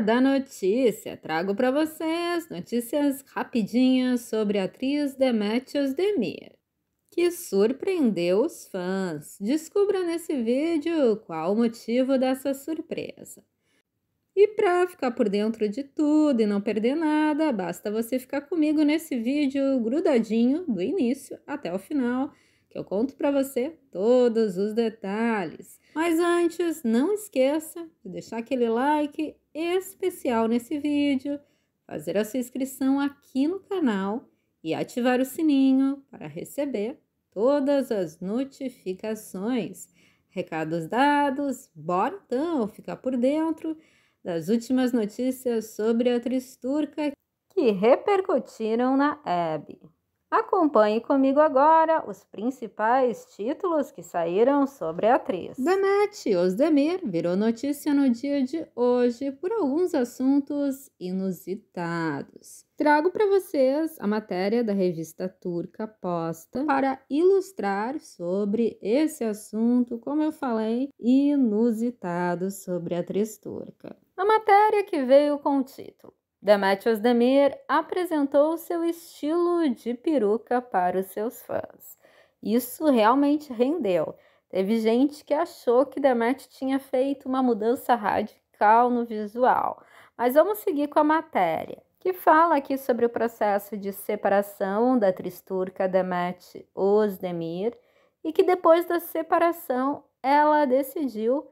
da notícia. Trago para vocês notícias rapidinhas sobre a atriz Demetrius Demir, que surpreendeu os fãs. Descubra nesse vídeo qual o motivo dessa surpresa. E para ficar por dentro de tudo e não perder nada, basta você ficar comigo nesse vídeo grudadinho do início até o final, que eu conto para você todos os detalhes. Mas antes, não esqueça de deixar aquele like especial nesse vídeo, fazer a sua inscrição aqui no canal e ativar o sininho para receber todas as notificações. Recados dados, bora então ficar por dentro das últimas notícias sobre a Tristurca que repercutiram na Hebe. Acompanhe comigo agora os principais títulos que saíram sobre a atriz. Danete Osdemir virou notícia no dia de hoje por alguns assuntos inusitados. Trago para vocês a matéria da revista turca Posta para ilustrar sobre esse assunto, como eu falei, inusitado sobre a atriz turca. A matéria que veio com o título Demet Damir apresentou seu estilo de peruca para os seus fãs. Isso realmente rendeu. Teve gente que achou que Demet tinha feito uma mudança radical no visual. Mas vamos seguir com a matéria, que fala aqui sobre o processo de separação da atriz turca Damati Özdemir e que depois da separação ela decidiu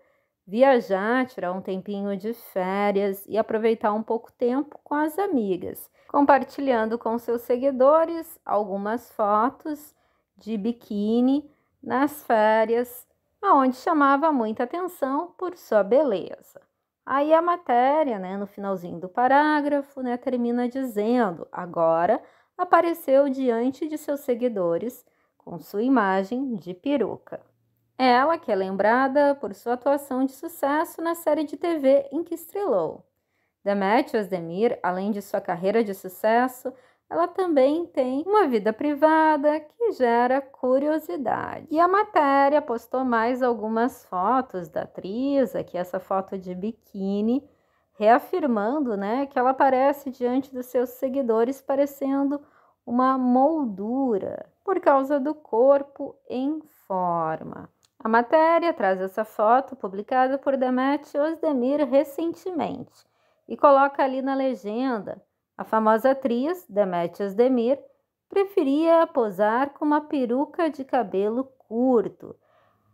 viajar, tirar um tempinho de férias e aproveitar um pouco tempo com as amigas, compartilhando com seus seguidores algumas fotos de biquíni nas férias, aonde chamava muita atenção por sua beleza. Aí a matéria, né, no finalzinho do parágrafo, né, termina dizendo: agora apareceu diante de seus seguidores com sua imagem de peruca. É ela que é lembrada por sua atuação de sucesso na série de TV em que estrelou. Demetrius Demir, além de sua carreira de sucesso, ela também tem uma vida privada que gera curiosidade. E a matéria postou mais algumas fotos da atriz, aqui essa foto de biquíni, reafirmando né, que ela aparece diante dos seus seguidores parecendo uma moldura por causa do corpo em forma. A matéria traz essa foto publicada por Demet Osdemir recentemente e coloca ali na legenda: a famosa atriz Demet Osdemir preferia posar com uma peruca de cabelo curto.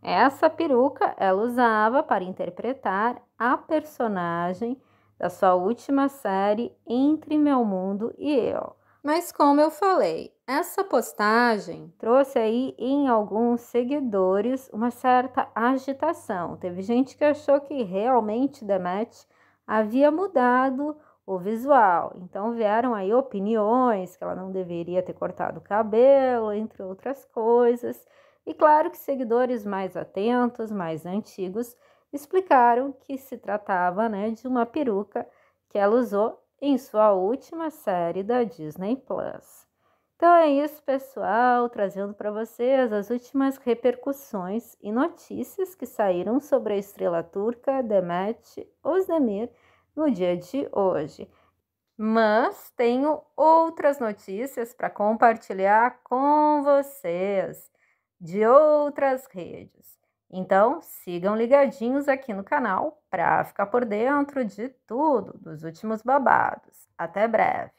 Essa peruca ela usava para interpretar a personagem da sua última série Entre Meu Mundo e Eu. Mas como eu falei, essa postagem trouxe aí em alguns seguidores uma certa agitação. Teve gente que achou que realmente Demet havia mudado o visual. Então vieram aí opiniões que ela não deveria ter cortado o cabelo, entre outras coisas. E claro que seguidores mais atentos, mais antigos, explicaram que se tratava, né, de uma peruca que ela usou em sua última série da Disney Plus. Então é isso, pessoal, trazendo para vocês as últimas repercussões e notícias que saíram sobre a estrela turca Demet Özdemir no dia de hoje. Mas tenho outras notícias para compartilhar com vocês de outras redes. Então, sigam ligadinhos aqui no canal para ficar por dentro de tudo, dos últimos babados. Até breve!